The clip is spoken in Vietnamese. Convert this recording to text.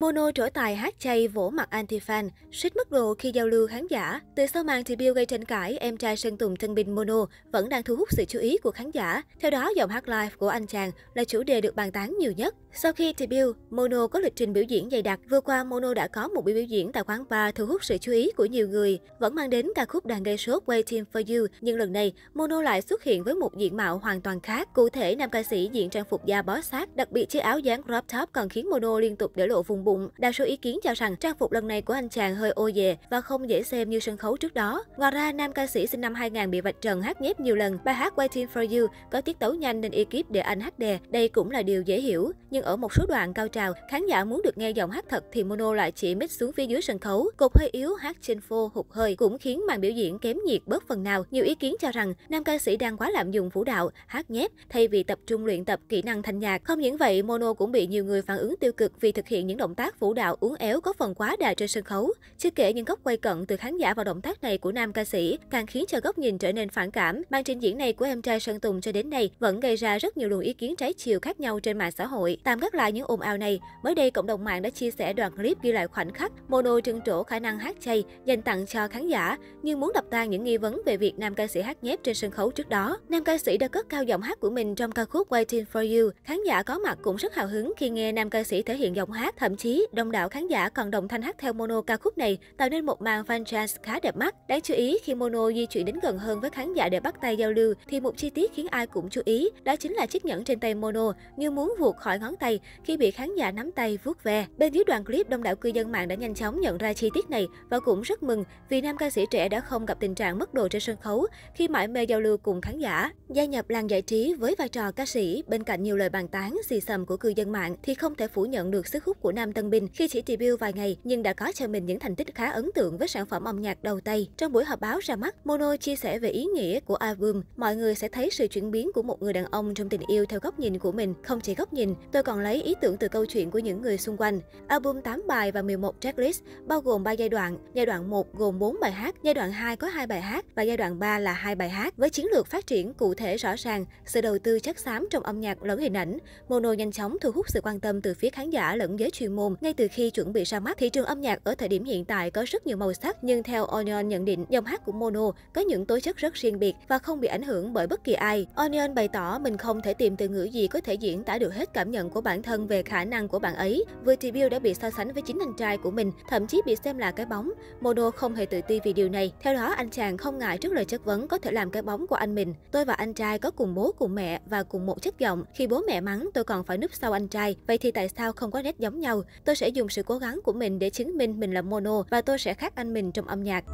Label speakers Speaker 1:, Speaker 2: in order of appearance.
Speaker 1: Mono trở tài hát chay vỗ mặt anti-fan, suýt mất đồ khi giao lưu khán giả. Từ sau màn thì gây tranh cãi, em trai Sơn Tùng thân binh Mono vẫn đang thu hút sự chú ý của khán giả. Theo đó, giọng hát live của anh chàng là chủ đề được bàn tán nhiều nhất. Sau khi thì Mono có lịch trình biểu diễn dày đặc. Vừa qua, Mono đã có một buổi biểu diễn tại quán bar thu hút sự chú ý của nhiều người, vẫn mang đến ca khúc đàn gây sốt Waiting for You. Nhưng lần này, Mono lại xuất hiện với một diện mạo hoàn toàn khác. Cụ thể, nam ca sĩ diện trang phục da bó sát, đặc biệt chiếc áo dáng crop top còn khiến Mono liên tục để lộ vùng bụng, đa số ý kiến cho rằng trang phục lần này của anh chàng hơi ô dề và không dễ xem như sân khấu trước đó. Ngoài ra, nam ca sĩ sinh năm 2000 bị vạch trần hát nhép nhiều lần. Bài hát Waiting for You có tiết tấu nhanh nên ekip để anh hát đè, đây cũng là điều dễ hiểu. Nhưng ở một số đoạn cao trào, khán giả muốn được nghe giọng hát thật thì Mono lại chỉ mix xuống phía dưới sân khấu, cột hơi yếu hát trên phô hụt hơi cũng khiến màn biểu diễn kém nhiệt bớt phần nào. Nhiều ý kiến cho rằng nam ca sĩ đang quá lạm dụng vũ đạo, hát nhép thay vì tập trung luyện tập kỹ năng thanh nhạc. Không những vậy, Mono cũng bị nhiều người phản ứng tiêu cực vì thực hiện những động tác vũ đạo uốn éo có phần quá đà trên sân khấu. Chưa kể những góc quay cận từ khán giả vào động tác này của nam ca sĩ càng khiến cho góc nhìn trở nên phản cảm. Màn trình diễn này của em trai Sơn Tùng cho đến nay vẫn gây ra rất nhiều luồng ý kiến trái chiều khác nhau trên mạng xã hội. Tạm gác lại những ồn ào này, mới đây cộng đồng mạng đã chia sẻ đoạn clip ghi lại khoảnh khắc Mono trưng trổ khả năng hát chay dành tặng cho khán giả, nhưng muốn đập tan những nghi vấn về việc nam ca sĩ hát nhép trên sân khấu trước đó. Nam ca sĩ đã cất cao giọng hát của mình trong ca khúc Waiting for You. Khán giả có mặt cũng rất hào hứng khi nghe nam ca sĩ thể hiện giọng hát, thậm chí trí, đông đảo khán giả còn đồng thanh hát theo Mono ca khúc này, tạo nên một màn fan jazz khá đẹp mắt. Đáng chú ý, khi Mono di chuyển đến gần hơn với khán giả để bắt tay giao lưu, thì một chi tiết khiến ai cũng chú ý, đó chính là chiếc nhẫn trên tay Mono, như muốn vuột khỏi ngón tay khi bị khán giả nắm tay vuốt ve. Bên dưới đoạn clip, đông đảo cư dân mạng đã nhanh chóng nhận ra chi tiết này và cũng rất mừng vì nam ca sĩ trẻ đã không gặp tình trạng mất đồ trên sân khấu khi mãi mê giao lưu cùng khán giả. Gia nhập làng giải trí với vai trò ca sĩ, bên cạnh nhiều lời bàn tán, xì xầm của cư dân mạng thì không thể phủ nhận được sức hút của nam Tân Bình khi chỉ debut vài ngày nhưng đã có cho mình những thành tích khá ấn tượng với sản phẩm âm nhạc đầu tay. Trong buổi họp báo ra mắt, Mono chia sẻ về ý nghĩa của album. Mọi người sẽ thấy sự chuyển biến của một người đàn ông trong tình yêu theo góc nhìn của mình. Không chỉ góc nhìn, tôi còn lấy ý tưởng từ câu chuyện của những người xung quanh. Album 8 bài và 11 tracklist bao gồm 3 giai đoạn. Giai đoạn 1 gồm 4 bài hát, giai đoạn 2 có 2 bài hát và giai đoạn 3 là 2 bài hát. Với chiến lược phát triển cụ thể rõ ràng, sự đầu tư chất xám trong âm nhạc lẫn hình ảnh, Mono nhanh chóng thu hút sự quan tâm từ phía khán giả lẫn giới chuyên môn môn. Ngay từ khi chuẩn bị ra mắt, thị trường âm nhạc ở thời điểm hiện tại có rất nhiều màu sắc, nhưng theo Onion nhận định, dòng hát của Mono có những tố chất rất riêng biệt và không bị ảnh hưởng bởi bất kỳ ai. Onion bày tỏ mình không thể tìm từ ngữ gì có thể diễn tả được hết cảm nhận của bản thân về khả năng của bạn ấy. Vừa debut đã bị so sánh với chính anh trai của mình, thậm chí bị xem là cái bóng. Mono không hề tự ti vì điều này. Theo đó, anh chàng không ngại trước lời chất vấn có thể làm cái bóng của anh mình. Tôi và anh trai có cùng bố, cùng mẹ và cùng một chất giọng. Khi bố mẹ mắng, tôi còn phải núp sau anh trai. Vậy thì tại sao không có nét giống nhau? Tôi sẽ dùng sự cố gắng của mình để chứng minh mình là mono và tôi sẽ khác anh mình trong âm nhạc.